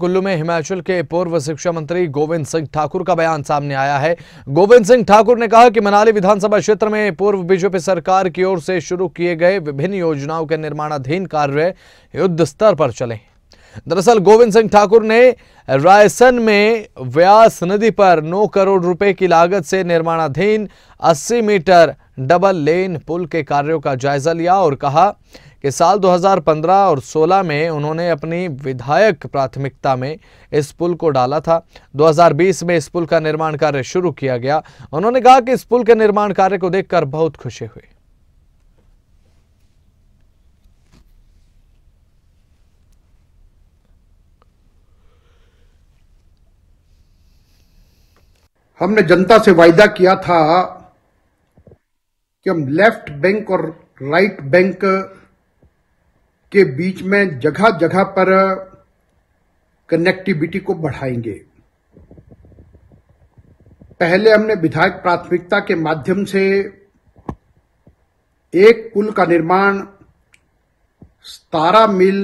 कुल्लू में हिमाचल के पूर्व शिक्षा मंत्री गोविंद सिंह ठाकुर का बयान सामने आया है गोविंद सिंह ठाकुर ने कहा कि मनाली विधानसभा क्षेत्र में पूर्व बीजेपी सरकार की ओर से शुरू किए गए विभिन्न योजनाओं के निर्माणाधीन कार्य युद्ध स्तर पर चले दरअसल गोविंद सिंह ठाकुर ने रायसन में व्यास नदी पर 9 करोड़ रुपए की लागत से निर्माणाधीन 80 मीटर डबल लेन पुल के कार्यों का जायजा लिया और कहा कि साल 2015 और 16 में उन्होंने अपनी विधायक प्राथमिकता में इस पुल को डाला था 2020 में इस पुल का निर्माण कार्य शुरू किया गया उन्होंने कहा कि इस पुल के निर्माण कार्य को देखकर बहुत खुशी हुई हमने जनता से वायदा किया था कि हम लेफ्ट बैंक और राइट बैंक के बीच में जगह जगह पर कनेक्टिविटी को बढ़ाएंगे पहले हमने विधायक प्राथमिकता के माध्यम से एक पुल का निर्माण सतारा मिल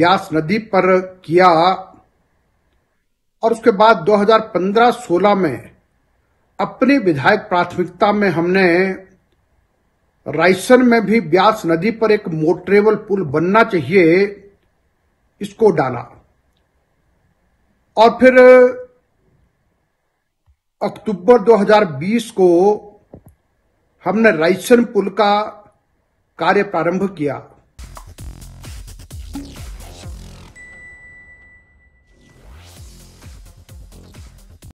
ब्यास नदी पर किया और उसके बाद 2015-16 में अपनी विधायक प्राथमिकता में हमने रायसन में भी ब्यास नदी पर एक मोटरेबल पुल बनना चाहिए इसको डाला और फिर अक्टूबर 2020 को हमने रायसन पुल का कार्य प्रारंभ किया